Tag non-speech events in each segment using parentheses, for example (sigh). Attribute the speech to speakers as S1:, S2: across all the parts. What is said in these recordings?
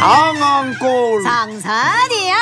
S1: 상암골
S2: 상산이야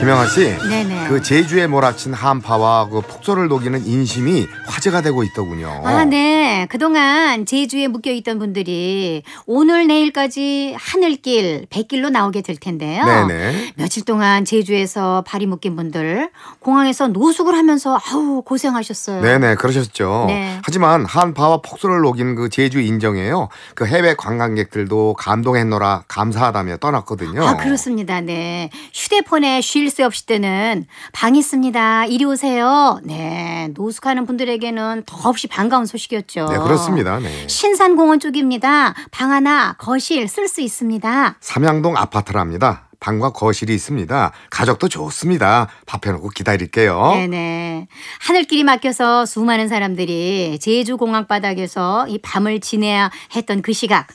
S2: 김영아 씨 네네
S1: 그 제주에 몰아친 한파와 그 폭설을 녹이는 인심이 화제가 되고 있더군요. 아,
S2: 네. 그동안 제주에 묶여 있던 분들이 오늘 내일까지 하늘길, 백길로 나오게 될 텐데요. 네네. 며칠 동안 제주에서 발이 묶인 분들 공항에서 노숙을 하면서 아우 고생하셨어요. 네네
S1: 그러셨죠. 네. 하지만 한파와 폭설을 녹인 그 제주 인정에요그 해외 관광객들도 감동했노라 감사하다며 떠났거든요. 아
S2: 그렇습니다. 네. 휴대폰에 쉴 새 없이 때는 방 있습니다. 이리 오세요. 네. 노숙하는 분들에게는 더없이 반가운 소식이었죠. 네, 그렇습니다. 네. 신산공원 쪽입니다. 방 하나, 거실 쓸 수 있습니다.
S1: 삼양동 아파트랍니다. 방과 거실이 있습니다. 가족도 좋습니다. 밥 해놓고 기다릴게요. 네네.
S2: 네. 하늘길이 막혀서 수많은 사람들이 제주 공항 바닥에서 이 밤을 지내야 했던 그 시각.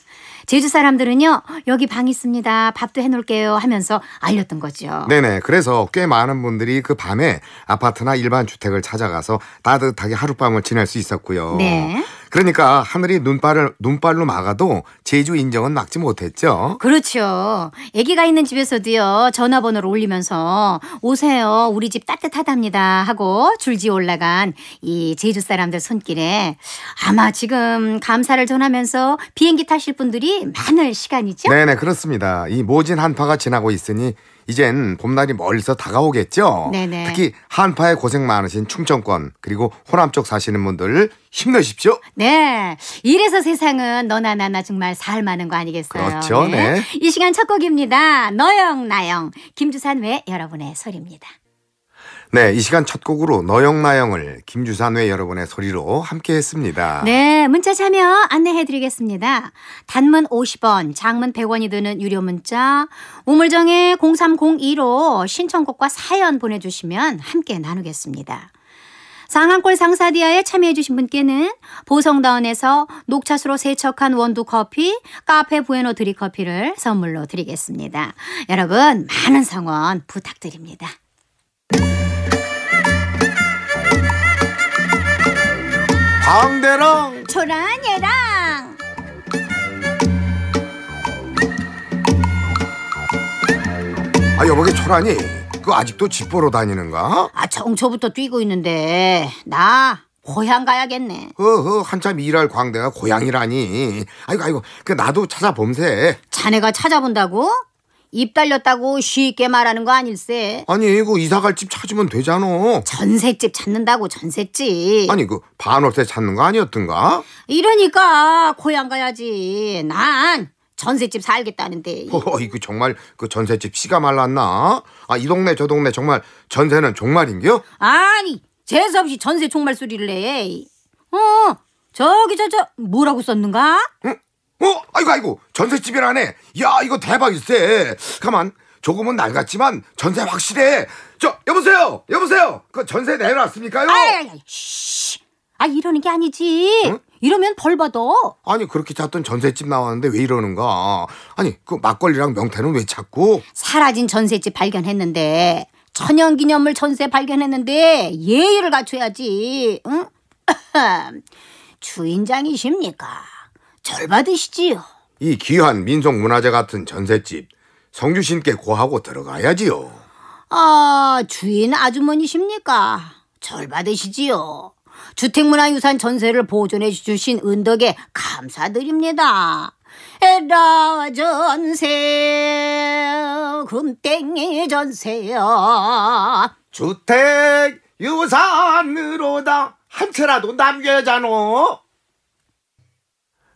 S2: 제주 사람들은요, 여기 방 있습니다. 밥도 해놓을게요 하면서 알렸던 거죠.
S1: 네네. 그래서 꽤 많은 분들이 그 밤에 아파트나 일반 주택을 찾아가서 따뜻하게 하룻밤을 지낼 수 있었고요. 네. 그러니까 하늘이 눈발을 눈발로 막아도 제주 인정은 막지 못했죠.
S2: 그렇죠. 아기가 있는 집에서도요. 전화번호를 올리면서 오세요. 우리 집 따뜻하답니다 하고 줄지 올라간 이 제주 사람들 손길에 아마 지금 감사를 전하면서 비행기 타실 분들이 많을 시간이죠. 네네
S1: 그렇습니다. 이 모진 한파가 지나고 있으니 이젠 봄날이 멀리서 다가오겠죠. 네네. 특히 한파에 고생 많으신 충청권 그리고 호남 쪽 사시는 분들 힘내십시오.
S2: 네. 이래서 세상은 너나 나나 정말 살 많은 거 아니겠어요. 그렇죠. 네. 네. 이 시간 첫 곡입니다. 너영 나영 김주산 외 여러분의 소리입니다.
S1: 네, 이 시간 첫 곡으로 너영나영을 김주산의 여러분의 소리로 함께 했습니다.
S2: 네, 문자 참여 안내해 드리겠습니다. 단문 50원, 장문 100원이 드는 유료 문자 우물정에 0302로 신청곡과 사연 보내주시면 함께 나누겠습니다. 상한골 상사디아에 참여해주신 분께는 보성다운에서 녹차수로 세척한 원두 커피, 카페 부에노 드립 커피를 선물로 드리겠습니다. 여러분, 많은 성원 부탁드립니다.
S1: 광대랑 저랑
S2: 얘랑
S1: 아 여보게 초라니 그 아직도 집 보러 다니는가? 아
S2: 정초부터 뛰고 있는데 나 고향 가야겠네
S1: 허허 한참 일할 광대가 고향이라니 아이고 아이고 그 나도 찾아봄새 자네가 찾아본다고?
S2: 입 달렸다고 쉽게 말하는 거 아닐세?
S1: 아니 이거 이사갈 집 찾으면 되잖아. 전셋집 찾는다고 전셋집. 아니 그 반월세 찾는 거 아니었던가?
S2: 이러니까 고향 가야지. 난 전셋집 살겠다는데. (laughs)
S1: 어, 이거 정말 그 전셋집 씨가 말랐나? 아 이 동네 저 동네 정말 전세는 종말인겨?
S2: 아니 재수없이 전세 종말 소리를 해. 어 저기 저 저 뭐라고 썼는가?
S1: 응? 어? 아이고 아이고 전세집이라 하네 야 이거 대박일세 가만 조금은 낡았지만 전세 확실해 저 여보세요 여보세요 그 전세 내놨습니까요?
S2: 아아 이러는 게 아니지 응? 이러면 벌 받아
S1: 아니 그렇게 찾던 전세집 나왔는데 왜 이러는가 아니 그 막걸리랑 명태는 왜 찾고
S2: 사라진 전세집 발견했는데 천연기념물 전세 발견했는데 예의를 갖춰야지 응? (laughs) 주인장이십니까?
S1: 절 받으시지요. 이 귀한 민속문화재 같은 전셋집 성주신께 고하고 들어가야지요.
S2: 아 주인 아주머니십니까? 절 받으시지요. 주택문화유산 전세를 보존해 주신 은덕에 감사드립니다. 에라 전세
S1: 금땡이 전세야 주택 유산으로다 한 채라도 남겨야잖아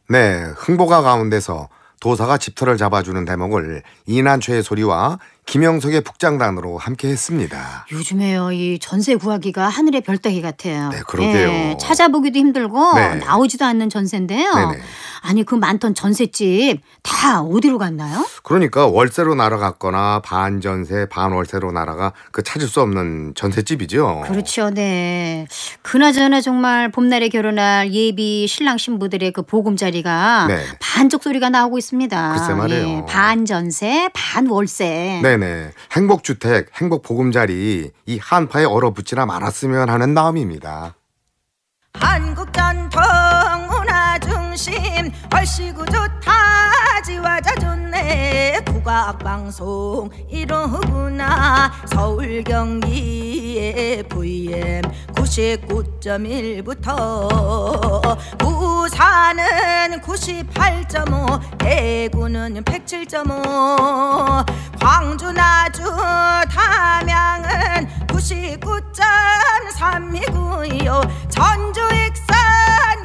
S1: 네, 흥보가 가운데서 도사가 집터를 잡아주는 대목을 이난초의 소리와 김영석의 북장단으로 함께했습니다.
S2: 요즘에요 이 전세 구하기가 하늘의 별따기 같아요. 네 그러게요. 예, 찾아보기도 힘들고 네. 나오지도 않는 전세인데요. 네네. 네. 아니 그 많던 전셋집 다 어디로 갔나요?
S1: 그러니까 월세로 날아갔거나 반 전세 반 월세로 날아가 그 찾을 수 없는 전셋집이죠.
S2: 그렇죠, 네. 그나저나 정말 봄날에 결혼할 예비 신랑 신부들의 그 보금자리가 네. 반쪽 소리가 나오고 있습니다. 글쎄 말이에요. 예, 반 전세 반 월세. 네.
S1: 네네. 행복주택, 행복보금자리 이 한파에 얼어붙지나 말았으면 하는 마음입니다.
S2: 한국전통
S3: 중심 얼씨구 좋다 지와자 좋네 국악방송 이러구나 서울 경기에 VM 99.1부터 부산은 98.5 대구는 107.5 광주 나주 담양은 9 9 3이구요 전주 익산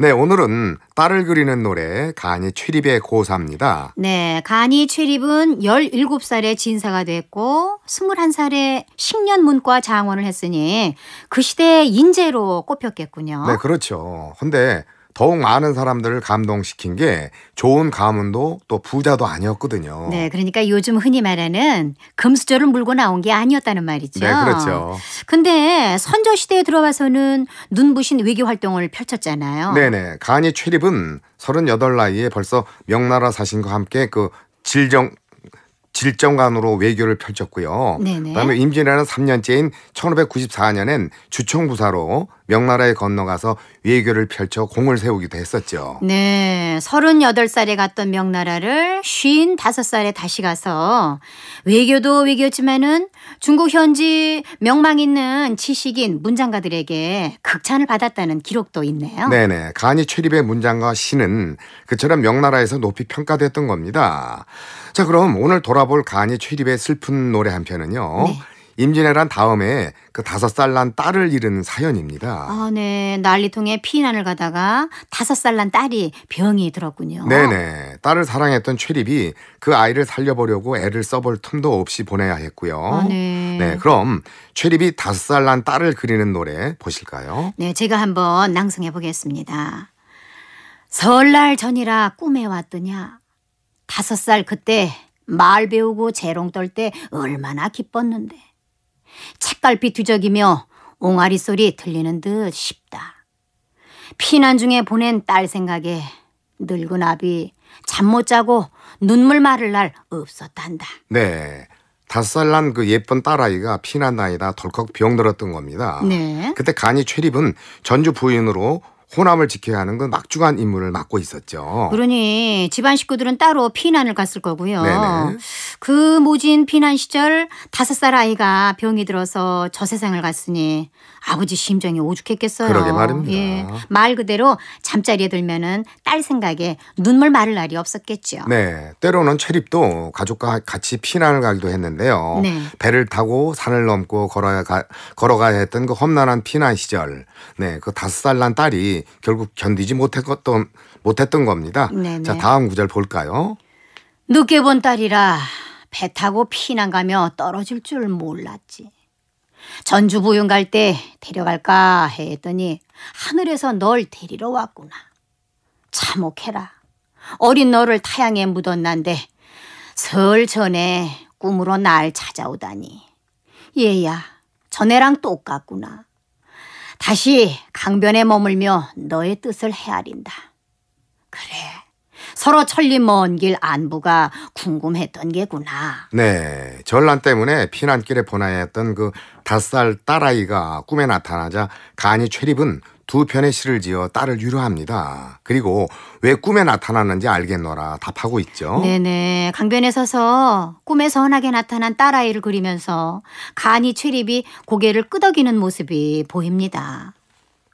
S1: 네, 오늘은 딸을 그리는 노래 간이 취립의 고사입니다.
S2: 네, 간이 취립은 17살에 진사가 됐고 21살에 식년 문과 장원을 했으니 그 시대의 인재로 꼽혔겠군요. 네,
S1: 그렇죠. 근데 더욱 많은 사람들을 감동시킨 게 좋은 가문도 또 부자도 아니었거든요.
S2: 네, 그러니까 요즘 흔히 말하는 금수저를 물고 나온 게 아니었다는 말이죠. 네, 그렇죠. 근데 선조 시대에 들어와서는 눈부신 외교 활동을 펼쳤잖아요. 네,
S1: 네. 간이 최립은 38 나이에 벌써 명나라 사신과 함께 그 질정 질정관으로 외교를 펼쳤고요. 네네. 그다음에 임진왜란 3년째인 1594년엔 주총부사로 명나라에 건너가서 외교를 펼쳐 공을 세우기도 했었죠.
S2: 네. 38살에 갔던 명나라를 55살에 다시 가서 외교도 외교지만은 중국 현지 명망 있는 지식인 문장가들에게 극찬을 받았다는 기록도 있네요. 네네.
S1: 간이 최립의 문장가 시는 그처럼 명나라에서 높이 평가됐던 겁니다. 자, 그럼 오늘 돌아볼 간이 최립의 슬픈 노래 한 편은요. 네. 임진왜란 다음에 그 다섯 살 난 딸을 잃은 사연입니다.
S2: 아, 네. 난리통에 피난을 가다가 다섯 살 난 딸이 병이 들었군요. 네네.
S1: 딸을 사랑했던 최립이 그 아이를 살려보려고 애를 써볼 틈도 없이 보내야 했고요. 아, 네. 네. 그럼 최립이 다섯 살 난 딸을 그리는 노래 보실까요?
S2: 네. 제가 한번 낭송해 보겠습니다. 설날 전이라 꿈에 왔더냐. 다섯 살 그때 말 배우고 재롱 떨 때 얼마나 기뻤는데. 책갈피 뒤적이며 옹알이 소리 들리는 듯 싶다. 피난 중에 보낸 딸 생각에 늙은 아비 잠 못 자고 눈물 마를 날 없었단다.
S1: 네. 다섯 살 난 그 예쁜 딸아이가 피난 나이다 덜컥 병들었던 겁니다.
S2: 네. 그때
S1: 간이 최립은 전주 부인으로 호남을 지켜야 하는 건 막중한 임무를 맡고 있었죠.
S2: 그러니 집안 식구들은 따로 피난을 갔을 거고요. 네네. 그 모진 피난 시절 다섯 살 아이가 병이 들어서 저 세상을 갔으니 아버지 심정이 오죽했겠어요. 그러게 말입니다. 예. 말 그대로 잠자리에 들면은 딸 생각에 눈물 마를 날이 없었겠죠.
S1: 네. 때로는 체립도 가족과 같이 피난을 가기도 했는데요. 네. 배를 타고 산을 넘고 걸어가, 걸어가야 했던 그 험난한 피난 시절. 네. 그 다섯 살난 딸이 결국 견디지 못했던, 못했던 겁니다. 네네. 네. 자, 다음 구절 볼까요?
S2: 늦게 본 딸이라 배 타고 피난 가며 떨어질 줄 몰랐지. 전주 부윤 갈때 데려갈까 했더니 하늘에서 널 데리러 왔구나. 참혹해라. 어린 너를 타양에 묻었난데 설 전에 꿈으로 날 찾아오다니. 얘야, 전에랑 똑같구나. 다시 강변에 머물며 너의 뜻을 헤아린다. 그래, 서로 천리 먼 길 안부가 궁금했던 게구나.
S1: 네. 전란 때문에 피난길에 보내였던 그 닷살 딸아이가 꿈에 나타나자 간이 최립은 두 편의 시를 지어 딸을 유료합니다. 그리고 왜 꿈에 나타났는지 알겠노라 답하고 있죠.
S2: 네네. 강변에 서서 꿈에서 흔하게 나타난 딸아이를 그리면서 간이 최립이 고개를 끄덕이는 모습이 보입니다.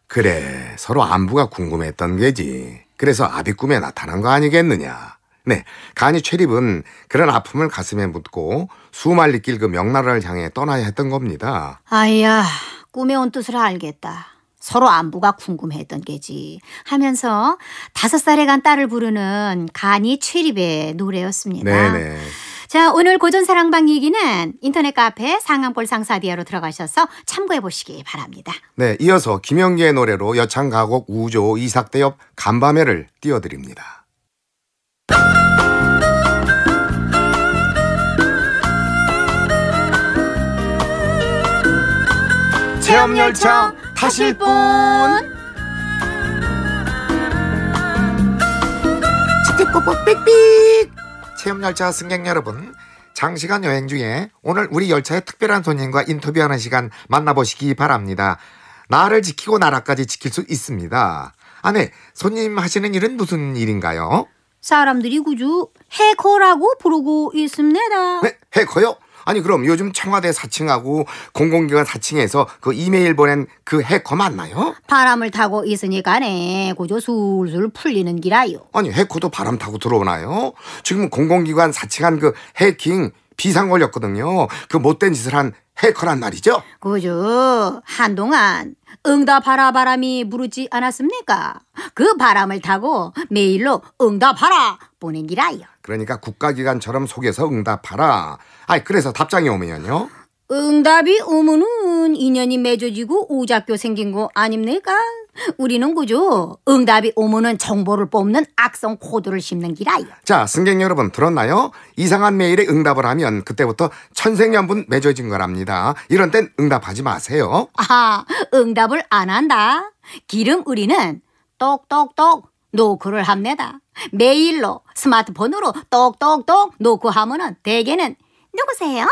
S1: 그래. 서로 안부가 궁금했던 게지. 그래서 아비 꿈에 나타난 거 아니겠느냐. 네, 간이 최립은 그런 아픔을 가슴에 묻고 수말리 길 그 명나라를 향해 떠나야 했던 겁니다.
S2: 아이야, 꿈에 온 뜻을 알겠다. 서로 안부가 궁금했던 게지 하면서 다섯 살에 간 딸을 부르는 간이 최립의 노래였습니다. 네네. 네. 자, 오늘 고전 사랑방 얘기는 인터넷 카페 상암골 상사디아로 들어가셔서 참고해 보시기 바랍니다.
S1: 네, 이어서 김영기의 노래로 여창 가곡 우조 이삭대엽 간밤에를 띄워드립니다. 체험 열차 타실 분 스티커 빽빽 체험열차 승객 여러분 장시간 여행 중에 오늘 우리 열차의 특별한 손님과 인터뷰하는 시간 만나보시기 바랍니다. 나를 지키고 나라까지 지킬 수 있습니다. 아내 네. 손님 하시는 일은 무슨 일인가요?
S2: 사람들이 구주 해커라고 부르고 있습니다.
S1: 네, 해커요? 아니 그럼 요즘 청와대 4층하고 공공기관 4층에서그 이메일 보낸 그 해커 맞나요?
S2: 바람을 타고 있으니까네 고조 술술 풀리는 기라요.
S1: 아니 해커도 바람 타고 들어오나요? 지금 공공기관 4층한그 해킹 비상 걸렸거든요. 그 못된 짓을 한 해커란 말이죠.
S2: 그죠. 한동안 응답하라 바람이 부르지 않았습니까? 그 바람을 타고 메일로 응답하라 보낸기라요.
S1: 그러니까 국가기관처럼 속에서 응답하라. 아이 그래서 답장이 오면요.
S2: 응답이 오면은 인연이 맺어지고 오작교 생긴 거 아닙니까? 우리는 그죠? 응답이 오면은 정보를 뽑는 악성 코드를 심는 기라요.
S1: 자, 승객 여러분 들었나요? 이상한 메일에 응답을 하면 그때부터 천생연분 맺어진 거랍니다. 이런 땐 응답하지 마세요.
S2: 아, 응답을 안 한다. 기름 우리는 똑똑똑 노크를 합니다. 메일로 스마트폰으로 똑똑똑 노크하면은 대개는 누구세요?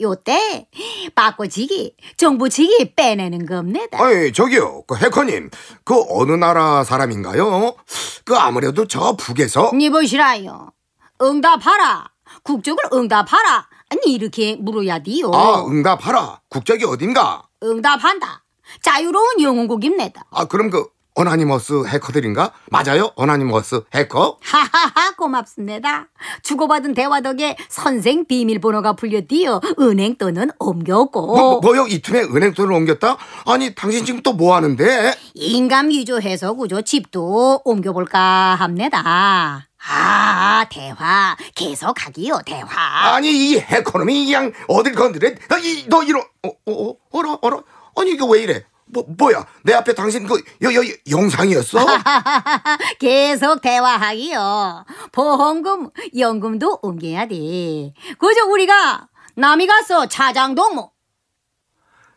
S2: 요때 바꿔지기 정부지기 빼내는 겁니다.
S1: 아이 저기요 그 해커님 그 어느 나라 사람인가요? 그 아무래도 저 북에서
S2: 니 보시라요 응답하라 국적을 응답하라 아니 이렇게 물어야 돼요. 아
S1: 응답하라 국적이 어딘가?
S2: 응답한다 자유로운 영웅국입니다.
S1: 아 그럼 그 어나니머스 해커들인가? 맞아요? 어나니머스 해커?
S2: 하하하 고맙습니다. 주고받은 대화 덕에 선생 비밀번호가 풀렸디요. 은행 돈은 옮겼고. 뭐, 뭐 뭐요?
S1: 이틈에 은행 돈을 옮겼다? 아니 당신 지금 또 뭐 하는데?
S2: 인감 위조해서 구조 집도 옮겨볼까 합니다. 아 대화
S1: 계속하기요 대화 아니 이해커놈이양 어딜 건드려 너, 이, 너 이러 어, 어, 어, 어라 어라 아니 이게 왜 이래 뭐, 뭐야? 내 앞에 당신 그, 여, 여, 영상이었어?
S2: (laughs) 계속 대화하기요. 보험금, 연금도 옮겨야 돼. 그저 우리가 남이 갔어, 차장도 뭐.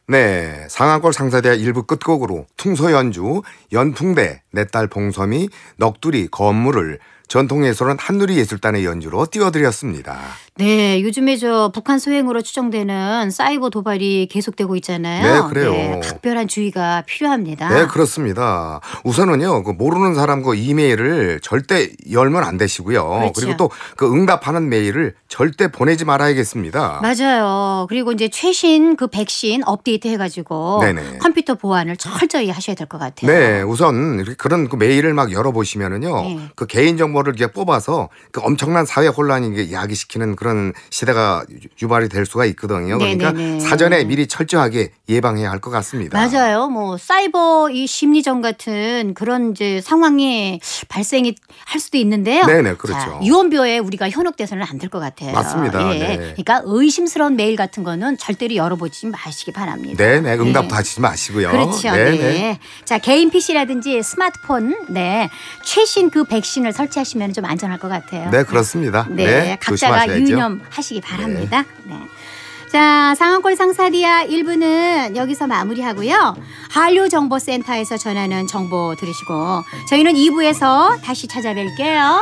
S1: 네, 상한골 상사대학 일부 끝곡으로 퉁소 연주, 연풍대, 내 딸 봉섬이, 넋두리, 건물을 전통예술원 한누리 예술단의 연주로 띄워드렸습니다.
S2: 네, 요즘에 저 북한 소행으로 추정되는 사이버 도발이 계속되고 있잖아요. 네, 그래요. 네, 각별한 주의가 필요합니다. 네,
S1: 그렇습니다. 우선은요, 그 모르는 사람 그 이메일을 절대 열면 안 되시고요. 그렇죠. 그리고 또 그 응답하는 메일을 절대 보내지 말아야겠습니다.
S2: 맞아요. 그리고 이제 최신 그 백신 업데이트 해가지고 네네. 컴퓨터 보안을 철저히 하셔야 될 것 같아요.
S1: 네, 우선 이렇게 그런 그 메일을 막 열어보시면은요, 네. 그 개인 정보를 이렇 뽑아서 그 엄청난 사회 혼란이 야기시키는 그런 그런 시대가 유발이 될 수가 있거든요. 네, 그러니까 네네네. 네. 사전에 미리 철저하게 예방해야 할 것 같습니다.
S2: 맞아요. 뭐 사이버 이 심리전 같은 그런 이제 상황이 발생이 할 수도 있는데요. 네네 네, 그렇죠. 유언비어에 우리가 현혹돼서는 안 될 것 같아요. 맞습니다. 예. 네. 그러니까 의심스러운 메일 같은 거는 절대로 열어보지 마시기 바랍니다. 네네 응답도
S1: 예. 하지 마시고요. 그렇죠. 네네. 네.
S2: 자 개인 PC라든지 스마트폰 네 최신 그 백신을 설치하시면 좀 안전할 것 같아요. 네 그렇습니다.
S1: 네, 네. 각자가 유의
S2: 유념하시기 네. 바랍니다. 네. 자, 상한골 상사디아 1부는 여기서 마무리하고요. 한류 정보센터에서 전하는 정보 들으시고 저희는 2부에서 다시 찾아뵐게요.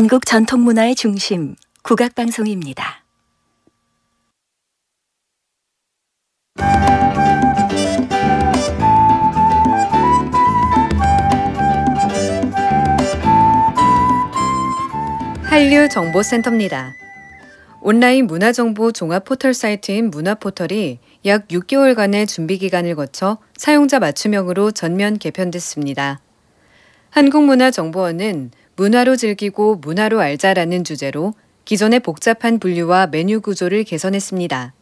S4: 한국 전통문화의 중심, 국악방송입니다.
S5: 한류 정보센터입니다. 온라인 문화정보 종합 포털 사이트인 문화포털이 약 6개월간의 준비 기간을 거쳐 사용자 맞춤형으로 전면 개편됐습니다. 한국문화정보원은 문화로 즐기고 문화로 알자라는 주제로 기존의 복잡한 분류와 메뉴 구조를 개선했습니다.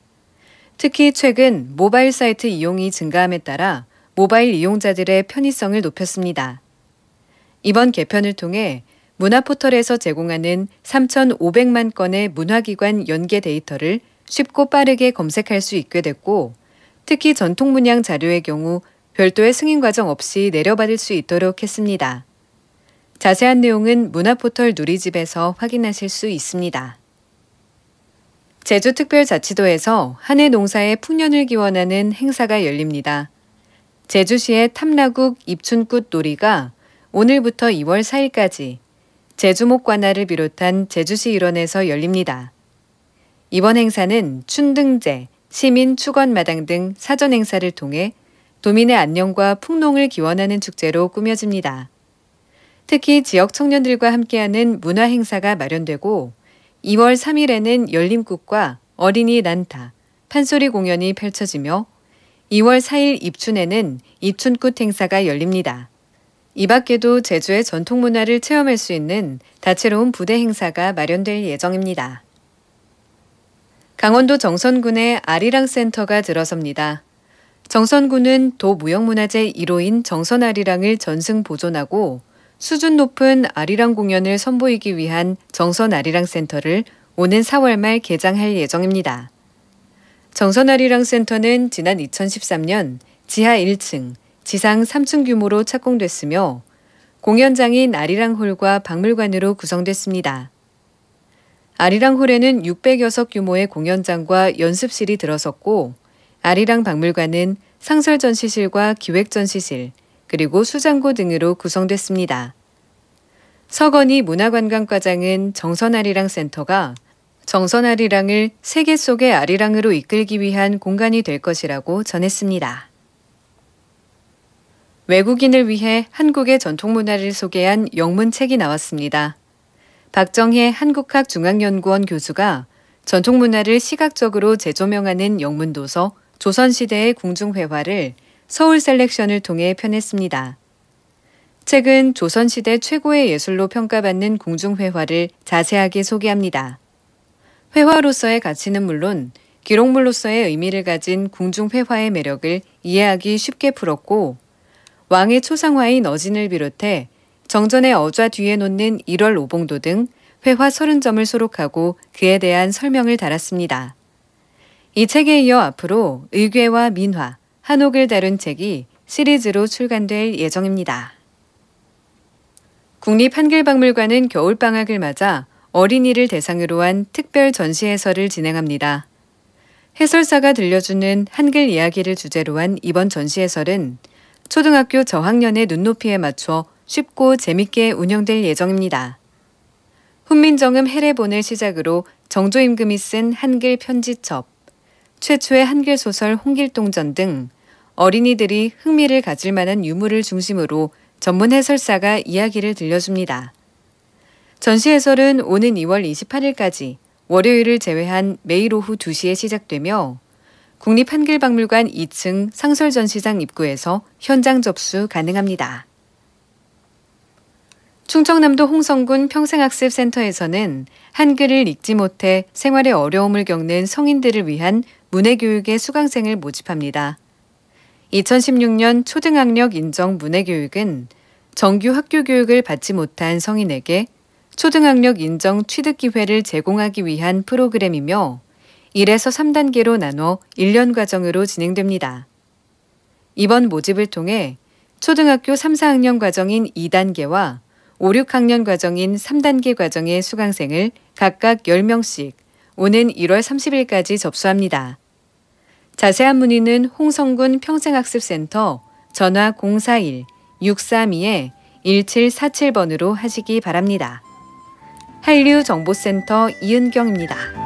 S5: 특히 최근 모바일 사이트 이용이 증가함에 따라 모바일 이용자들의 편의성을 높였습니다. 이번 개편을 통해 문화 포털에서 제공하는 3,500만 건의 문화기관 연계 데이터를 쉽고 빠르게 검색할 수 있게 됐고, 특히 전통 문양 자료의 경우 별도의 승인 과정 없이 내려받을 수 있도록 했습니다. 자세한 내용은 문화포털 누리집에서 확인하실 수 있습니다. 제주특별자치도에서 한해 농사의 풍년을 기원하는 행사가 열립니다. 제주시의 탐라국 입춘꽃 놀이가 오늘부터 2월 4일까지 제주목 관할을 비롯한 제주시 일원에서 열립니다. 이번 행사는 춘등제, 시민 축원 마당 등 사전 행사를 통해 도민의 안녕과 풍농을 기원하는 축제로 꾸며집니다. 특히 지역 청년들과 함께하는 문화 행사가 마련되고 2월 3일에는 열림국과 어린이 난타, 판소리 공연이 펼쳐지며 2월 4일 입춘에는 입춘꽃 행사가 열립니다. 이 밖에도 제주의 전통 문화를 체험할 수 있는 다채로운 부대 행사가 마련될 예정입니다. 강원도 정선군의 아리랑 센터가 들어섭니다. 정선군은 도무형문화재 1호인 정선아리랑을 전승 보존하고 수준 높은 아리랑 공연을 선보이기 위한 정선 아리랑 센터를 오는 4월 말 개장할 예정입니다. 정선 아리랑 센터는 지난 2013년 지하 1층, 지상 3층 규모로 착공됐으며 공연장인 아리랑 홀과 박물관으로 구성됐습니다. 아리랑 홀에는 600여석 규모의 공연장과 연습실이 들어섰고 아리랑 박물관은 상설 전시실과 기획 전시실, 그리고 수장고 등으로 구성됐습니다. 서건희 문화관광과장은 정선아리랑 센터가 정선아리랑을 세계 속의 아리랑으로 이끌기 위한 공간이 될 것이라고 전했습니다. 외국인을 위해 한국의 전통문화를 소개한 영문책이 나왔습니다. 박정혜 한국학 중앙연구원 교수가 전통문화를 시각적으로 재조명하는 영문도서 조선시대의 궁중회화를 서울 셀렉션을 통해 편했습니다 책은 조선시대 최고의 예술로 평가받는 궁중회화를 자세하게 소개합니다. 회화로서의 가치는 물론 기록물로서의 의미를 가진 궁중회화의 매력을 이해하기 쉽게 풀었고 왕의 초상화인 어진을 비롯해 정전의 어좌 뒤에 놓는 1월 오봉도 등 회화 30점을 소록하고 그에 대한 설명을 달았습니다. 이 책에 이어 앞으로 의궤와 민화, 한옥을 다룬 책이 시리즈로 출간될 예정입니다. 국립한글박물관은 겨울방학을 맞아 어린이를 대상으로 한 특별 전시 해설을 진행합니다. 해설사가 들려주는 한글 이야기를 주제로 한 이번 전시 해설은 초등학교 저학년의 눈높이에 맞춰 쉽고 재밌게 운영될 예정입니다. 훈민정음 해례본을 시작으로 정조임금이 쓴 한글 편지첩, 최초의 한글 소설 홍길동전 등 어린이들이 흥미를 가질 만한 유물을 중심으로 전문 해설사가 이야기를 들려줍니다. 전시 해설은 오는 2월 28일까지 월요일을 제외한 매일 오후 2시에 시작되며 국립한길박물관 2층 상설전시장 입구에서 현장 접수 가능합니다. 충청남도 홍성군 평생학습센터에서는 한글을 읽지 못해 생활에 어려움을 겪는 성인들을 위한 문해교육의 수강생을 모집합니다. 2016년 초등학력 인정 문해교육은 정규 학교 교육을 받지 못한 성인에게 초등학력 인정 취득 기회를 제공하기 위한 프로그램이며 1에서 3단계로 나눠 1년 과정으로 진행됩니다. 이번 모집을 통해 초등학교 3, 4학년 과정인 2단계와 5, 6학년 과정인 3단계 과정의 수강생을 각각 10명씩 오는 1월 30일까지 접수합니다. 자세한 문의는 홍성군 평생학습센터 전화 041-632-1747번으로 하시기 바랍니다. 한류정보센터 이은경입니다.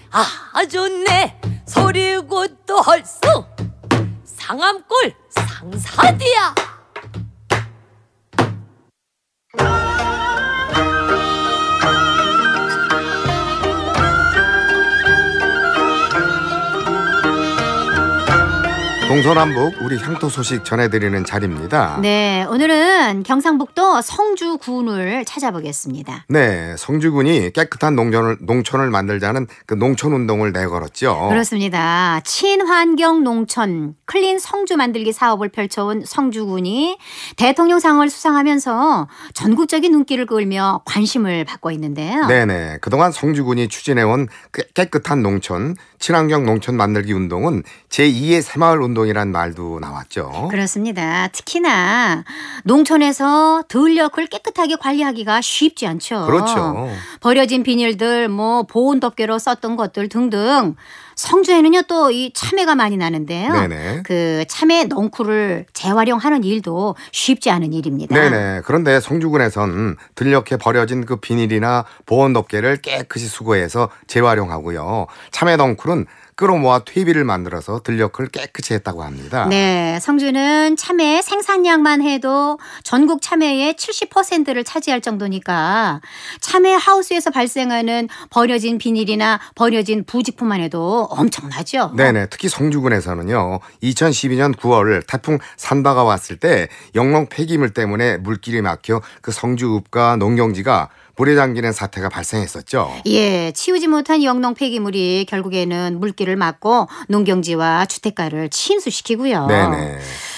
S4: 아주네 소리고 또 헐수 상암골 상사디야
S1: 동서남북 우리 향토 소식 전해드리는 자리입니다.
S2: 네, 오늘은 경상북도 성주군을 찾아보겠습니다.
S1: 네, 성주군이 깨끗한 농촌을, 농촌을 만들자는 그 농촌 운동을 내걸었죠.
S2: 그렇습니다. 친환경 농촌 클린 성주 만들기 사업을 펼쳐온 성주군이 대통령상을 수상하면서 전국적인 눈길을 끌며 관심을 받고 있는데요. 네네.
S1: 네. 그동안 성주군이 추진해온 깨끗한 농촌, 친환경 농촌 만들기 운동은 제2의 새마을 운동 운동이란 말도 나왔죠.
S2: 그렇습니다. 특히나 농촌에서 들녘을 깨끗하게 관리하기가 쉽지 않죠. 그렇죠. 버려진 비닐들, 뭐 보온 덮개로 썼던 것들 등등 성주에는요 또 이 참외가 많이 나는데요. 네네. 그 참외 넝쿨을 재활용하는 일도 쉽지 않은 일입니다. 네네.
S1: 그런데 성주군에선 들녘에 버려진 그 비닐이나 보온 덮개를 깨끗이 수거해서 재활용하고요. 참외 넝쿨은 끌어모아 퇴비를 만들어서 들녘을 깨끗이 했다고 합니다.
S2: 네, 성주는 참외 생산량만 해도 전국 참외의 70%를 차지할 정도니까 참외 하우스에서 발생하는 버려진 비닐이나 버려진 부직포만 해도 엄청나죠. 네네,
S1: 특히 성주군에서는요. 2012년 9월 태풍 산바가 왔을 때 영농 폐기물 때문에 물길이 막혀 그 성주읍과 농경지가 물에 잠기는 사태가 발생했었죠.
S2: 예, 치우지 못한 영농 폐기물이 결국에는 물기를 막고 농경지와 주택가를 침수시키고요. 네네.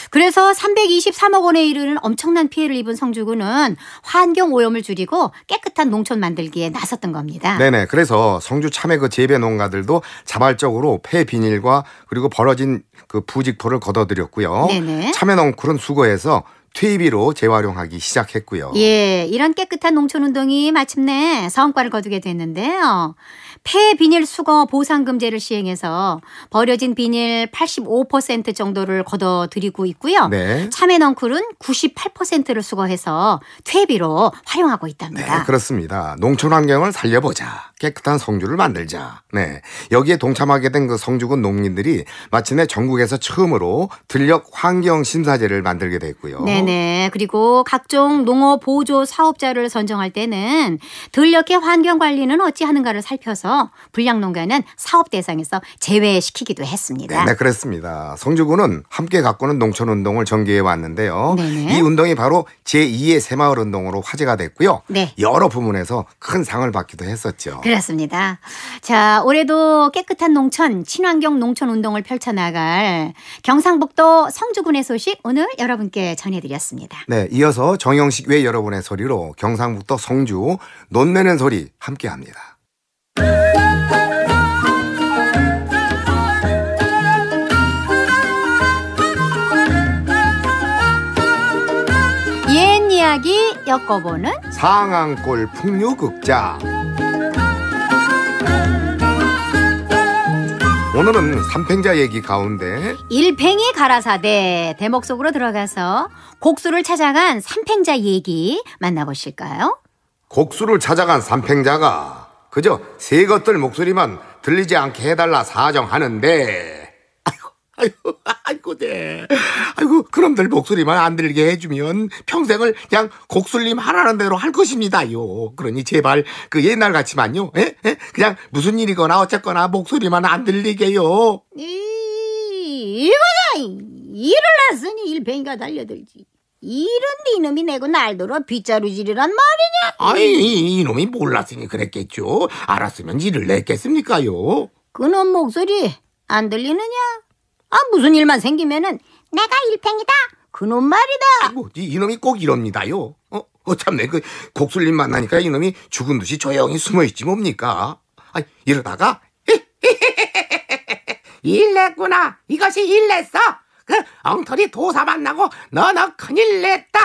S2: 그래서 323억 원에 이르는 엄청난 피해를 입은 성주군은 환경 오염을 줄이고 깨끗한 농촌 만들기에 나섰던 겁니다. 네네.
S1: 그래서 성주 참외 그 재배 농가들도 자발적으로 폐 비닐과 그리고 벌어진 그 부직포를 걷어들였고요. 네네. 참외 농쿨은 수거해서 퇴비로 재활용하기 시작했고요.
S2: 예, 이런 깨끗한 농촌 운동이 마침내 성과를 거두게 됐는데요. 폐비닐 수거 보상금제를 시행해서 버려진 비닐 85% 정도를 걷어들이고 있고요. 네. 참외 넝쿨은 98%를 수거해서 퇴비로 활용하고 있답니다.
S1: 네, 그렇습니다. 농촌 환경을 살려보자. 깨끗한 성주를 만들자. 네. 여기에 동참하게 된 그 성주군 농민들이 마침내 전국에서 처음으로 들력 환경 심사제를 만들게 됐고요.
S2: 네네. 그리고 각종 농업 보조 사업자를 선정할 때는 들력의 환경 관리는 어찌 하는가를 살펴서 불량농가는 사업 대상에서 제외시키기도 했습니다. 네,
S1: 그렇습니다. 성주군은 함께 가꾸는 농촌운동을 전개해 왔는데요. 네네. 이 운동이 바로 제2의 새마을 운동으로 화제가 됐고요. 네. 여러 부문에서 큰 상을 받기도 했었죠.
S2: 그렇습니다. 자, 올해도 깨끗한 농촌, 친환경 농촌 운동을 펼쳐나갈 경상북도 성주군의 소식 오늘 여러분께 전해드렸습니다.
S1: 네, 이어서 정영식 외 여러분의 소리로 경상북도 성주 논내는 소리 함께합니다.
S2: 신나기 엮어보는
S1: 상황골 풍류극장 오늘은 삼팽자 얘기 가운데
S2: 일팽이 가라사대 대목 속으로 들어가서 곡수를 찾아간 삼팽자 얘기 만나보실까요?
S1: 곡수를 찾아간 삼팽자가 그저 새 것들 목소리만 들리지 않게 해달라 사정하는데 아이고, 아이고, 네. 아이고, 그럼들 목소리만 안 들게 해주면 평생을 그냥 곡슬림 하라는 대로 할 것입니다요. 그러니 제발 그 옛날 같지만요. 에? 예? 에? 예? 그냥 무슨 일이거나 어쨌거나 목소리만 안 들리게요.
S2: 이, 거야일을났으니 일뱅이가 달려들지. 이런 니놈이 네 내고 날도로 빗자루질이란 말이냐? 아니, 이놈이
S1: 몰랐으니 그랬겠죠. 알았으면 일을 냈겠습니까요?
S2: 그놈 목소리 안 들리느냐? 아 무슨 일만 생기면은 내가 일팽이다.
S1: 그놈 말이다. 아이고, 이, 이놈이 꼭 이럽니다요. 어, 어 참내 그 곡술님 만나니까 이놈이 죽은 듯이 조용히 숨어 있지 뭡니까. 아 이러다가 일냈구나. 이것이 일냈어. 그 엉터리 도사 만나고 너너 큰일 냈다.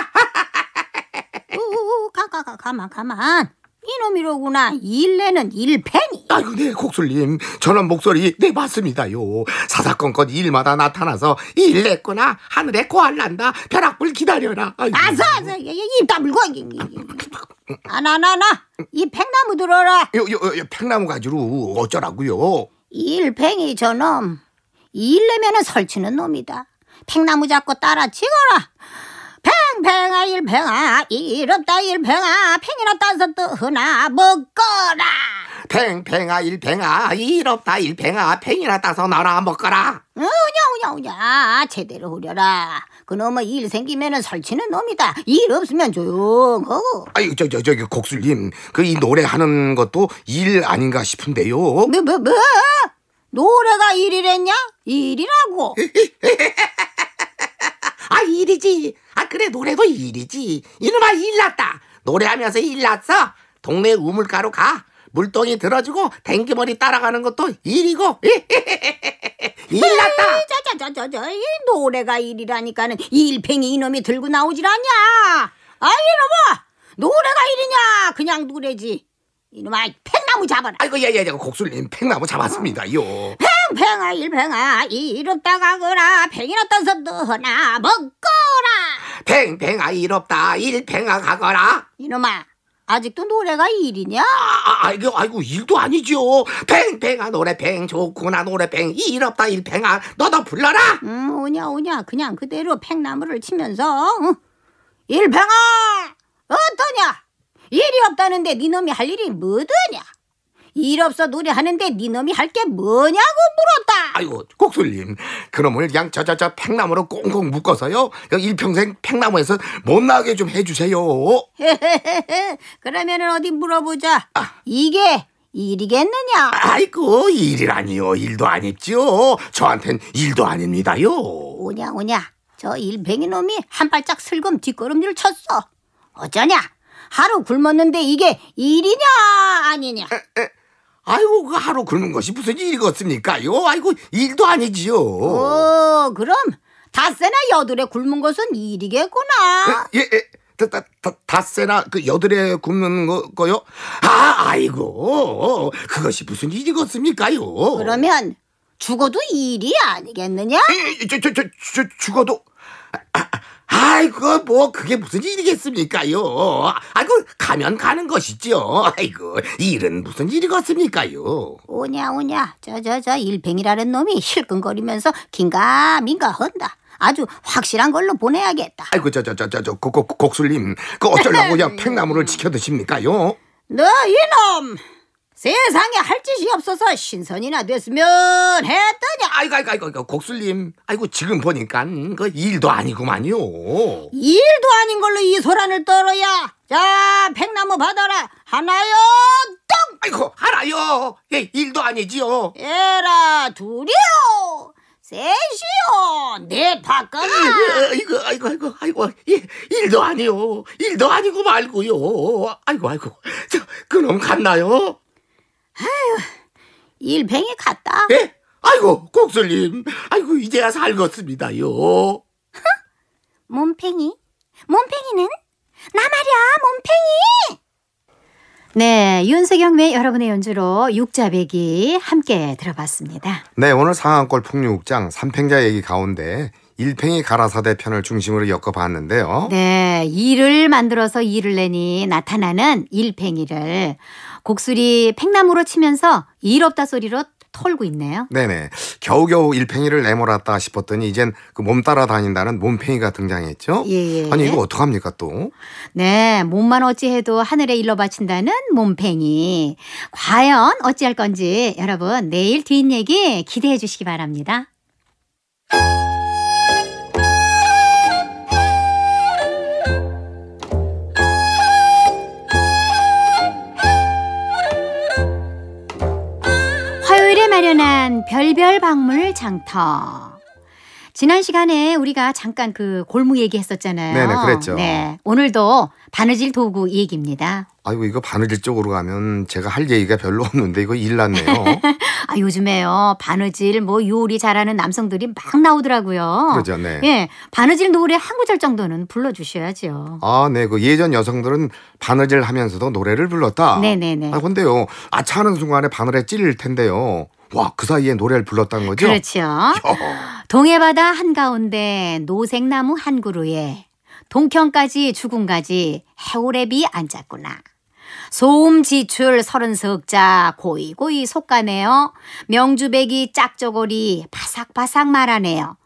S2: 우 가가가 가만 가만. 이놈이로구나. 일례는 일팬이.
S1: 아이고 네, 곡술님. 저런 목소리, 네, 맞습니다요. 사사건건 일마다 나타나서 일례했구나. 하늘에 고할란다. 벼락불 기다려라. 아유. 아서, 아서, 예, 예, 입 다물고. 예, 아나나나, 이 팽나무 들어라. 요, 요, 팽나무 가지로
S2: 어쩌라고요? 일팽이 저놈. 일내면은 설치는 놈이다. 팽나무 잡고 따라 치거라. 팽팽아 일팽아 이롭다 일팽아 팽이나 따서 떠나 먹거라
S1: 팽팽아 일팽아 이롭다 일팽아 팽이나 따서 나나 먹거라
S2: 으냐 어, 으냐 으냐 제대로 후려라 그놈의 일 생기면은 설치는 놈이다
S1: 일 없으면 조용하고 아유 저저 저기 곡술님 그 이 노래하는 것도 일 아닌가 싶은데요 뭐 뭐, 뭐?
S2: 노래가 일이랬냐 일이라고 (laughs)
S1: 아 일이지 아 그래 노래도 일이지. 이놈아 일났다. 노래하면서 일났어. 동네 우물가로 가. 물동이 들어주고 댕기머리 따라가는 것도 일이고 (laughs) 일났다.
S2: 저저 저저 노래가 일이라니까는 일팽이 이놈이 들고 나오질않냐아 이놈아 노래가 일이냐 그냥 노래지. 이놈아 팽나무 잡아라. 아이고 야, 야, 야, 예, 그
S1: 곡술님 팽나무 잡았습니다요.
S2: 팽아 일팽아 이롭다 가거라 팽이나 딴섭도 허나 먹거라
S1: 팽팽아 이롭다 일팽아 가거라
S2: 이놈아 아직도 노래가 일이냐? 아,
S1: 아이고, 아, 아이고 일도 아니죠. 팽팽아 노래 팽 좋구나 노래 팽 이럽다 일팽아 너도 불러라.
S2: 음 오냐 오냐 그냥 그대로 팽나무를 치면서 응. 일팽아 어떠냐? 일이 없다는데 니네 놈이 할 일이 뭐더냐? 일 없어 노래하는데 네 놈이 할 게 뭐냐고 물었다.
S1: 아이고 곡술님. 그놈을 그냥 저저저 팽나무로 꽁꽁 묶어서요. 일평생 팽나무에서 못 나게 좀 해주세요.
S2: 그러면 어디 물어보자. 아. 이게 일이겠느냐?
S1: 아이고, 일이라니요. 일도 아니지요. 저한텐 일도 아닙니다요. 오냐,
S2: 오냐. 저 일뱅이 놈이 한 발짝 슬금 뒷걸음질 쳤어. 어쩌냐? 하루 굶었는데 이게 일이냐 아니냐? 에, 에.
S1: 아이고 그 하루 굶는 것이 무슨 일이겠습니까요? 아이고 일도 아니지요. 어 그럼
S2: 닷새나 여드레 굶은 것은 일이겠구나.
S1: 예, 예. 다, 다, 다, 닷새나 그 여드레 굶는 거, 거요? 아, 아이고, 그것이 무슨 일이겠습니까요? 그러면 죽어도 일이 아니겠느냐? 예, 예, 저, 저, 저, 저, 죽어도 아, 아, 아이고 뭐 그게 무슨 일이겠습니까요. 아이고 가면 가는 것이지요. 아이고 일은 무슨 일이겠습니까요.
S2: 오냐 오냐 저저저 일팽이라는 놈이 실끈거리면서 긴가민가 한다.
S1: 아주 확실한
S2: 걸로 보내야겠다.
S1: 아이고 저저저 저저 곡곡 곡술님 그 어쩌려고 야 팽나무를 지켜 드십니까요?
S2: 너 이놈 세상에 할 짓이 없어서 신선이나 됐으면
S1: 했더니 아이고 아이고 아이고, 아이고 곡슬님 아이고 지금 보니까 그 일도 아니구만요
S2: 일도 아닌 걸로 이 소란을 떨어야 자 백나무 받아라 하나요 똥 아이고 하나요 예 일도
S1: 아니지요 에라 둘이요 셋이요 넷 네 바꿔라 아이고 아이고 아이고 아이고 예, 일도 아니요 일도 아니고 말고요 아이고 아이고 저 그놈 갔나요? 아휴, 일뱅이 같다. 예? 아이고, 곡슬님. 아이고, 이제야 살겄습니다요.
S2: 몸팽이? 몸팽이는? 나 말이야, 몸팽이! 네, 윤세경의 네 여러분의 연주로 육자배기 함께 들어봤습니다.
S1: 네, 오늘 상한골 풍류국장 삼팽자 얘기 가운데 일팽이 가라사대 편을 중심으로 엮어봤는데요.
S2: 네, 일을 만들어서 일을 내니 나타나는 일팽이를 곡술이 팽나무로 치면서 이없다 소리로 털고 있네요.
S1: 네네. 겨우겨우 일팽이를 내몰았다 싶었더니 이젠 그 몸 따라다닌다는 몸팽이가 등장했죠. 예, 예, 예. 아니 이거 어떡합니까 또? 네. 몸만
S2: 어찌해도 하늘에 일러 바친다는 몸팽이. 과연 어찌할 건지 여러분 내일 뒷얘기 기대해 주시기 바랍니다. 오늘 마련한 별별 박물 장터. 지난 시간에 우리가 잠깐 그 골무 얘기했었잖아요. 네네, 그랬죠. 네, 오늘도 바느질 도구 얘기입니다.
S1: 아이고 이거 바느질 쪽으로 가면 제가 할 얘기가 별로 없는데 이거 일났네요.
S2: (laughs) 아 요즘에요 바느질 뭐 요리 잘하는 남성들이 막 나오더라고요. 그죠, 네. 예, 바느질 노래 한 구절 정도는 불러주셔야죠.
S1: 아, 네, 그 예전 여성들은 바느질 하면서도 노래를 불렀다.
S2: 네네네. 아
S1: 근데요, 아차하는 순간에 바늘에 찔릴 텐데요. 와, 그 사이에 노래를 불렀다는 거죠? 그렇죠.
S2: 야. 동해바다 한가운데 노색나무한 그루에 동편까지 죽음까지 해오래비 앉았구나. 소음 지출 서른 석자 고이고이 속가네요. 명주백이 짝저고리 바삭바삭 말하네요.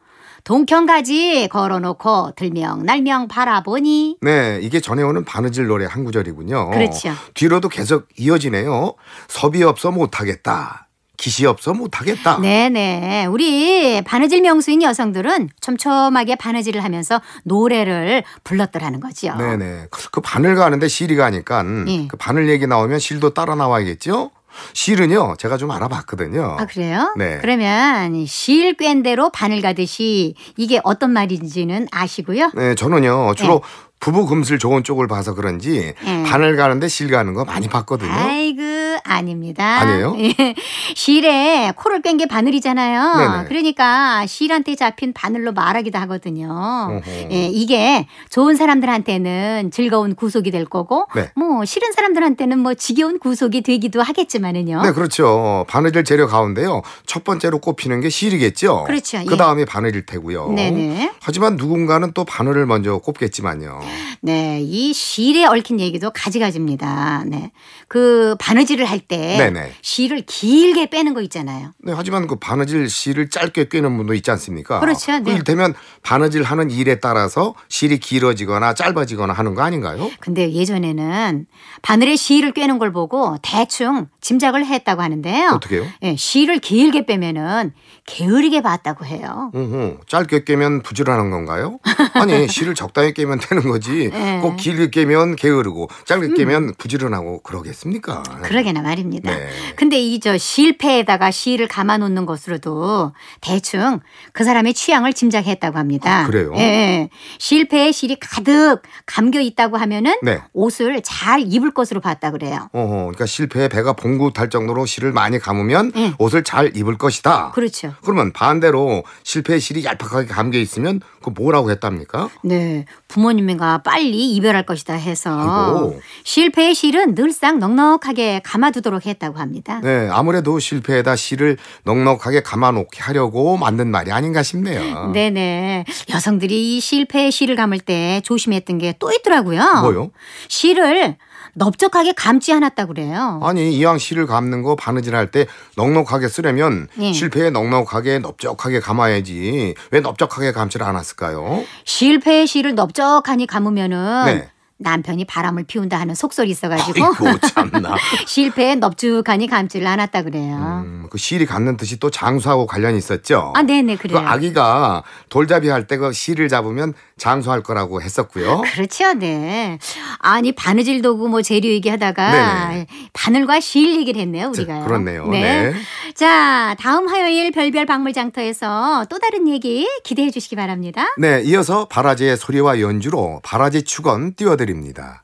S2: 동편까지 걸어놓고 들명날명 바라보니
S1: 네 이게 전해오는 바느질 노래 한 구절이군요 그렇죠 뒤로도 계속 이어지네요 섭이 없어 못하겠다 기시 없어 못하겠다.
S2: 네네. 우리 바느질 명수인 여성들은 촘촘하게 바느질을 하면서 노래를 불렀더라는 거지요.
S1: 네네. 그 바늘 가는데 실이 가니까 음, 예. 그 바늘 얘기 나오면 실도 따라 나와야겠죠? 실은요, 제가 좀 알아봤거든요. 아, 그래요? 네.
S2: 그러면 실 껜대로 바늘 가듯이 이게 어떤 말인지는 아시고요?
S1: 네, 저는요, 주로 네. 부부 금슬 좋은 쪽을 봐서 그런지 예. 바늘 가는데 실 가는 거 많이 봤거든요.
S2: 아이고 아닙니다. 아니에요? (laughs) 예. 실에 코를 꽹게 바늘이잖아요. 네네. 그러니까 실한테 잡힌 바늘로 말하기도 하거든요. 예, 이게 좋은 사람들한테는 즐거운 구속이 될 거고 네. 뭐 싫은 사람들한테는 뭐 지겨운 구속이 되기도 하겠지만은요. 네,
S1: 그렇죠. 바늘질 재료 가운데요. 첫 번째로 꼽히는 게 실이겠죠. 그렇죠. 그 다음이 예. 바늘일 테고요. 네네. 하지만 누군가는 또 바늘을 먼저 꼽겠지만요.
S2: 네, 이 실에 얽힌 얘기도 가지가지입니다. 네, 그 바느질을 할 때 실을 길게 빼는 거 있잖아요.
S1: 네, 하지만 그 바느질 실을 짧게 꿰는 분도 있지 않습니까? 그렇죠. 네. 이를테면 바느질 하는 일에 따라서 실이 길어지거나 짧아지거나 하는 거 아닌가요?
S2: 근데 예전에는 바늘에 실을 꿰는 걸 보고 대충 짐작을 했다고 하는데요. 어떻게요? 예, 시를 길게 빼면은 게으르게 봤다고 해요.
S1: 오호, 짧게 깨면 부지런한 건가요? 아니 (laughs) 시를 적당히 깨면 되는 거지 예. 꼭 길게 깨면 게으르고 짧게 음. 깨면 부지런하고 그러겠습니까? 그러게나
S2: 말입니다. 네. 근데 이 저 실패에다가 시를 감아 놓는 것으로도 대충 그 사람의 취향을 짐작했다고 합니다. 아, 그래요? 예, 예. 실패의 실이 가득 감겨 있다고 하면은 네. 옷을 잘 입을 것으로 봤다 그래요.
S1: 어, 그러니까 실패에 배가 봉 연구탈 정도로 실을 많이 감으면 네. 옷을 잘 입을 것이다. 그렇죠. 그러면 반대로 실패의 실이 얄팍하게 감겨 있으면 그 뭐라고 했답니까?
S2: 네. 부모님과 빨리 이별할 것이다 해서 아이고. 실패의 실은 늘상 넉넉하게 감아두도록 했다고 합니다.
S1: 네. 아무래도 실패에다 실을 넉넉하게 감아놓게 하려고 만든 말이 아닌가 싶네요.
S2: 네네. 여성들이 실패의 실을 감을 때 조심했던 게 또 있더라고요. 뭐요? 실을 넓적하게 감지 않았다 고 그래요.
S1: 아니 이왕 실을 감는 거 바느질 할때 넉넉하게 쓰려면 예. 실패에 넉넉하게 넓적하게 감아야지 왜 넓적하게 감지를 않았을까요?
S2: 실패의 실을 넓적하니 감으면은 네. 남편이 바람을 피운다 하는 속설이 있어가지고
S1: (laughs)
S2: 실패에 넓죽하니 감지를 않았다 그래요.
S1: 음, 그 실이 갖는 듯이또 장수하고 관련이 있었죠.
S2: 아, 네네 그래요. 그
S1: 아기가 돌잡이 할 때 그 실을 잡으면 장수할 거라고 했었고요.
S2: 그렇죠 네. 아니 바느질 도구 뭐 재료 얘기하다가 네네. 바늘과 실 얘기를 했네요, 우리가. 요 그렇네요. 네. 네. 자, 다음 화요일 별별 박물장터에서 또 다른 얘기 기대해 주시기 바랍니다.
S1: 네, 이어서 바라지의 소리와 연주로 바라지 축원 띄워드립니다.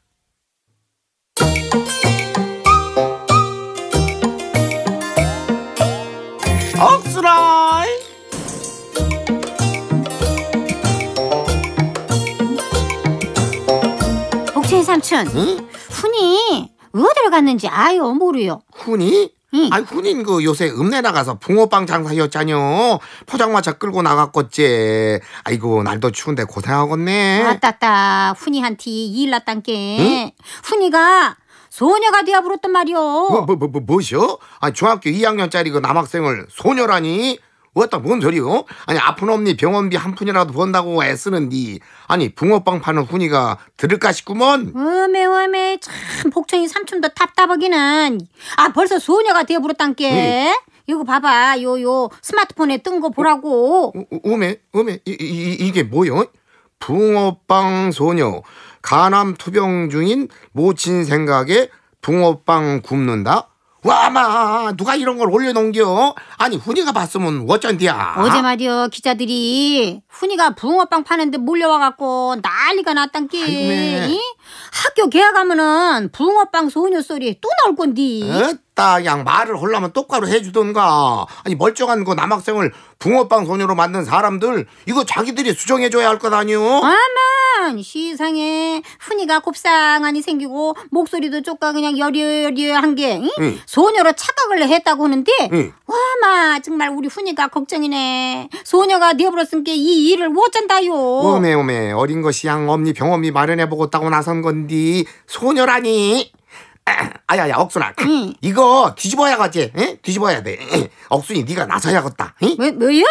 S1: 억수라.
S2: 삼촌 응? 훈이 어디로 갔는지 아유 모르요
S1: 훈이? 응. 아이 훈인 그 요새 읍내 나가서 붕어빵 장사였잖여 포장마차 끌고 나갔겠지 아이고 날도 추운데 고생하겠네
S2: 아따따 훈이한테 일 났단께 응? 훈이가 소녀가 되어버렸단 말이오 뭐,
S1: 뭐, 뭐, 뭐, 뭐셔? 아 중학교 2학년짜리 그 남학생을 소녀라니? 뭐였다 뭔 소리요? 아니 아픈 엄니 병원비 한 푼이라도 번다고 애쓰는 니 아니 붕어빵 파는 훈이가 들을까 싶구먼 어메 어메
S2: 참복청이 삼촌도 답답하기는 아 벌써 소녀가 되어버렸단께 이거 봐봐 요 요 스마트폰에 뜬 거 보라고
S1: 어, 메 어, 어메 이, 이, 이게 뭐여 붕어빵 소녀 간암 투병 중인 모친 생각에 붕어빵 굽는다 와마 누가 이런 걸 올려놓은겨? 아니 훈이가 봤으면 어쩐디야? 어제
S2: 말이여 기자들이 훈이가 붕어빵 파는데 몰려와갖고 난리가 났단 게. 아이고, 학교 개학하면은 붕어빵 소녀 소리 또 나올 건디.
S1: 에따, 양 말을 홀라면 똑바로 해주던가. 아니 멀쩡한 거 그 남학생을 붕어빵 소녀로 만든 사람들 이거 자기들이 수정해줘야 할 것 아니오?
S2: 아만 시상에 훈이가 곱상하니 생기고 목소리도 쪼까 그냥 여리여리한 게 응? 소녀로 착각을 했다고 하는데 응. 와마 정말 우리 훈이가 걱정이네. 소녀가 되어버렸으니까 이 일을 어쩐다요. 오메
S1: 오메 어린 것이 양엄니 병엄니 마련해보고 따고 나선 건디 소녀라니. (clears throat) 아야야 억순아 (clears throat) 응. 이거 뒤집어야겠지 뒤집어야 돼 (clears throat) 억순이 네가 나서야겠다
S2: 왜, 왜요?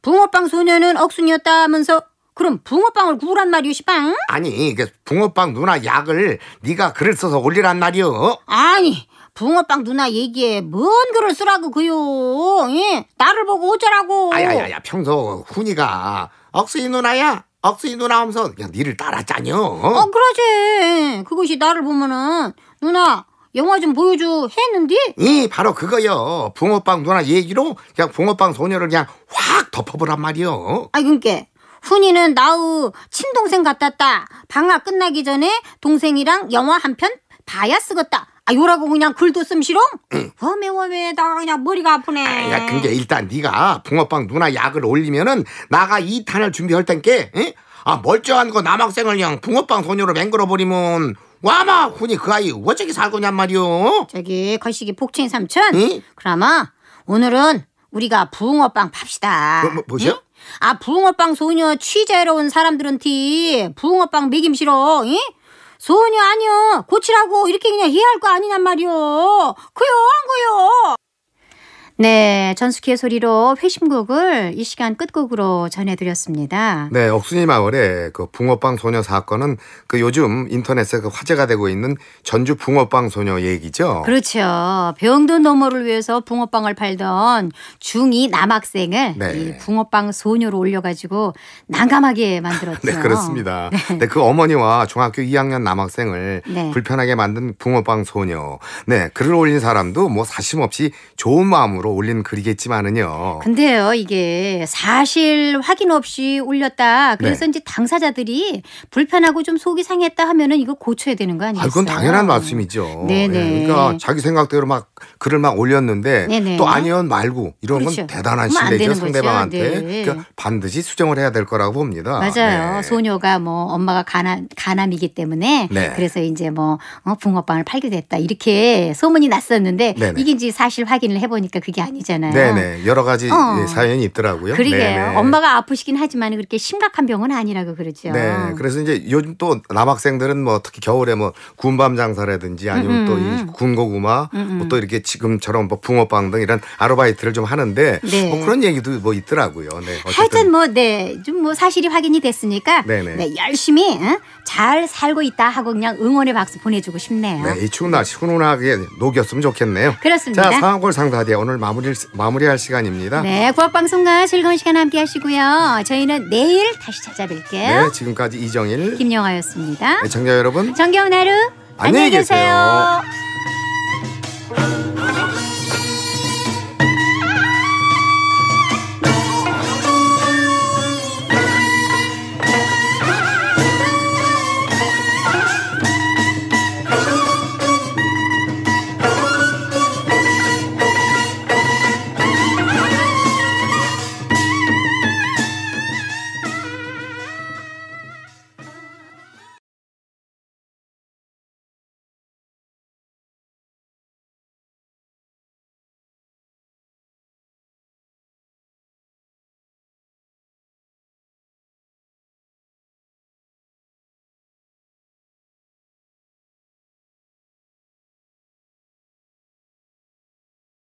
S2: 붕어빵 소녀는 억순이었다면서 그럼 붕어빵을 구란 말이오 시빵?
S1: 아니 그 붕어빵 누나 약을 네가 글을 써서 올리란 말이오
S2: 아니 붕어빵 누나 얘기에 뭔 글을 쓰라고 그요. 예? 나를 보고 어쩌라고. 아야야야
S1: 평소 훈이가 억수이 누나야. 억수이 누나 하면서 그냥 니를 따라짜녀. 어? 어
S2: 그러지. 그것이 나를 보면은 누나 영화 좀 보여줘 했는데?
S1: 이 바로 그거요. 붕어빵 누나 얘기로 그냥 붕어빵 소녀를 그냥 확 덮어보란 말이요.
S2: 아 그니까 훈이는 나의 친동생 같았다. 방학 끝나기 전에 동생이랑 영화 한 편 봐야 쓰겄다. 아, 요라고 그냥 글도 쓰면 싫어? 어메 어메 나 그냥 머리가 아프네. 아, 야, 근데
S1: 일단 네가 붕어빵 누나 약을 올리면은 나가 이 탄을 준비할 땐께. 아 멀쩡한 거 남학생을 그냥 붕어빵 소녀로 맹글어 버리면 와마 훈이 그 아이 어떻게 살고냔 말이오. 저기 거시기 복층 삼촌. 응? 그나마
S2: 오늘은 우리가 붕어빵 팝시다. 뭐, 뭐, 응? 아 붕어빵 소녀 취재로러온 사람들은 티 붕어빵 먹임 시어 응? 소원이 아니여 고치라고 이렇게 그냥 해야 할 거 아니냔 말이오 그요 안 그요 네, 전숙희의 소리로 회심곡을 이 시간 끝곡으로 전해드렸습니다.
S1: 네, 옥순이 마을의 그 붕어빵 소녀 사건은 그 요즘 인터넷에 그 화제가 되고 있는 전주 붕어빵 소녀 얘기죠.
S2: 그렇죠. 병든 노모를 위해서 붕어빵을 팔던 중2 남학생을 네. 이 붕어빵 소녀로 올려가지고 난감하게 만들었죠. (laughs) 네, 그렇습니다.
S1: 네. 네. 그 어머니와 중학교 2학년 남학생을 네. 불편하게 만든 붕어빵 소녀. 네, 글을 올린 사람도 뭐 사심 없이 좋은 마음으로 올린 글이겠지만은요.
S2: 근데요, 이게 사실 확인 없이 올렸다. 그래서 네. 이제 당사자들이 불편하고 좀 속이 상했다 하면은 이거 고쳐야 되는 거아니에요 아, 그건 당연한
S1: 말씀이죠. 네네. 네. 예, 그러니까 자기 생각대로 막 글을 막 올렸는데 네네. 네. 또 아니면 말고 이런 그렇죠. 건 대단한 신뢰죠 상대방한테. 네. 그러니까 반드시 수정을 해야 될 거라고 봅니다. 맞아요.
S2: 네. 소녀가 뭐 엄마가 가난 가남이기 때문에 네. 그래서 이제 뭐 어, 붕어빵을 팔게 됐다 이렇게 소문이 났었는데 네네. 네. 이게 이제 사실 확인을 해보니까 그게 아니잖아요. 네네
S1: 여러 가지 어. 예, 사연이 있더라고요. 그러게
S2: 엄마가 아프시긴 하지만 그렇게 심각한 병은 아니라고 그러죠. 네.
S1: 그래서 이제 요즘 또 남학생들은 뭐 특히 겨울에 뭐 군밤 장사라든지 아니면 음, 또 군고구마 뭐또 이렇게 지금처럼 뭐 붕어빵 등 이런 아르바이트를 좀 하는데 네. 뭐 그런 얘기도 뭐 있더라고요. 네. 하여튼
S2: 뭐네 좀 뭐 사실이 확인이 됐으니까 네네. 네, 열심히 응? 잘 살고 있다 하고 그냥 응원의 박수 보내주고 싶네요. 네,
S1: 이 추운 날 훈훈하게 녹였으면 좋겠네요. 그렇습니다. 자, 상황골 상사대 오늘. 마무리, 마무리할 시간입니다. 네,
S2: 국악방송과 즐거운 시간 함께 하시고요. 저희는 내일 다시 찾아뵐게요. 네,
S1: 지금까지 이정일,
S2: 김영아였습니다. 네,
S1: 청자 여러분,
S2: 정경운 하루,
S1: 안녕히 계세요. 계세요.